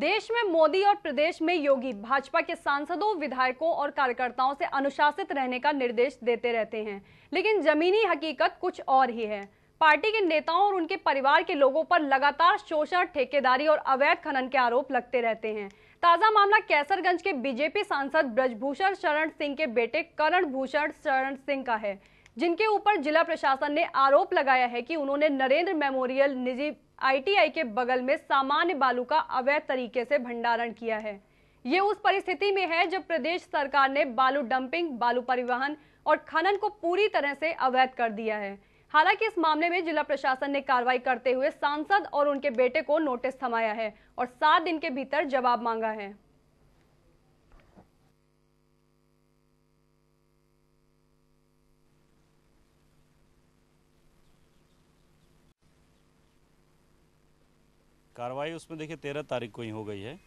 देश में मोदी और प्रदेश में योगी भाजपा के सांसदों विधायकों और कार्यकर्ताओं से अनुशासित रहने का निर्देश देते रहते हैं लेकिन जमीनी हकीकत कुछ और ही है पार्टी के नेताओं और उनके परिवार के लोगों पर लगातार शोषण ठेकेदारी और अवैध खनन के आरोप लगते रहते हैं ताजा मामला कैसरगंज के बीजेपी सांसद ब्रजभूषण शरण सिंह के बेटे करण भूषण शरण सिंह का है जिनके ऊपर जिला प्रशासन ने आरोप लगाया है कि उन्होंने नरेंद्र मेमोरियल निजी आईटीआई के बगल में सामान्य बालू का अवैध तरीके से भंडारण किया है ये उस परिस्थिति में है जब प्रदेश सरकार ने बालू डंपिंग बालू परिवहन और खनन को पूरी तरह से अवैध कर दिया है हालांकि इस मामले में जिला प्रशासन ने कार्रवाई करते हुए सांसद और उनके बेटे को नोटिस थमाया है और सात दिन के भीतर जवाब मांगा है कार्रवाई उसमें देखिए तेरह तारीख को ही हो गई है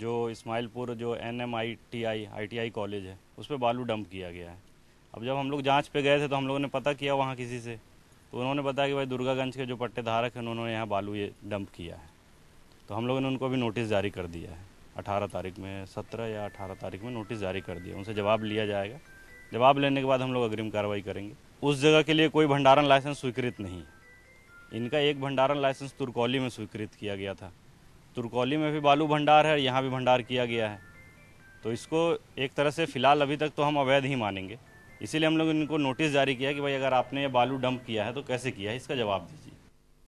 जो इस्माइलपुर जो N M I T I I T I college है उस पर बालू डंप किया गया है अब जब हम लोग जांच पे गए थे तो हम लोगों ने पता किया वहाँ किसी से तो उन्होंने बताया कि भाई दुर्गागंज के जो पट्टेधारक हैं उन्होंने यहाँ बालू ये डंप किया है तो हम लोगों ने उनको भी नोटिस जारी कर दिया है अठारह तारीख में सत्रह या अठारह तारीख में नोटिस जारी कर दिया उनसे जवाब लिया जाएगा जवाब लेने के बाद हम लोग अग्रिम कार्रवाई करेंगे उस जगह के लिए कोई भंडारण लाइसेंस स्वीकृत नहीं है इनका एक भंडारण लाइसेंस तुरकौली में स्वीकृत किया गया था तुरकौली में भी बालू भंडार है यहाँ भी भंडार किया गया है तो इसको एक तरह से फ़िलहाल अभी तक तो हम अवैध ही मानेंगे इसीलिए हम लोग इनको नोटिस जारी किया कि भाई अगर आपने ये बालू डंप किया है तो कैसे किया है इसका जवाब दीजिए